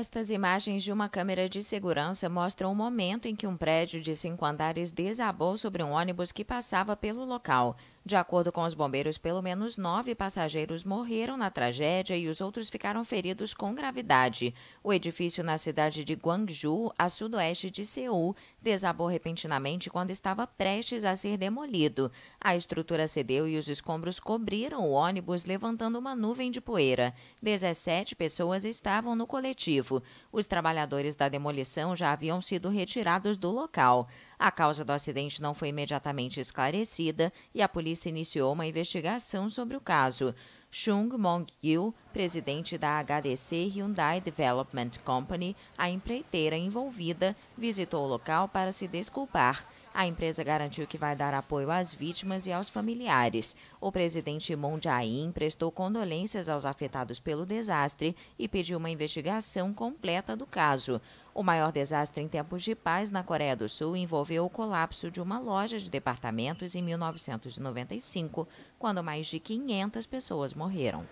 Estas imagens de uma câmera de segurança mostram o momento em que um prédio de cinco andares desabou sobre um ônibus que passava pelo local. De acordo com os bombeiros, pelo menos nove passageiros morreram na tragédia e os outros ficaram feridos com gravidade. O edifício na cidade de Guangzhou, a sudoeste de Seul, desabou repentinamente quando estava prestes a ser demolido. A estrutura cedeu e os escombros cobriram o ônibus, levantando uma nuvem de poeira. 17 pessoas estavam no coletivo. Os trabalhadores da demolição já haviam sido retirados do local. A causa do acidente não foi imediatamente esclarecida e a polícia iniciou uma investigação sobre o caso. Chung mong il presidente da HDC Hyundai Development Company, a empreiteira envolvida, visitou o local para se desculpar a empresa garantiu que vai dar apoio às vítimas e aos familiares. O presidente Moon Jae-in prestou condolências aos afetados pelo desastre e pediu uma investigação completa do caso. O maior desastre em tempos de paz na Coreia do Sul envolveu o colapso de uma loja de departamentos em 1995, quando mais de 500 pessoas morreram.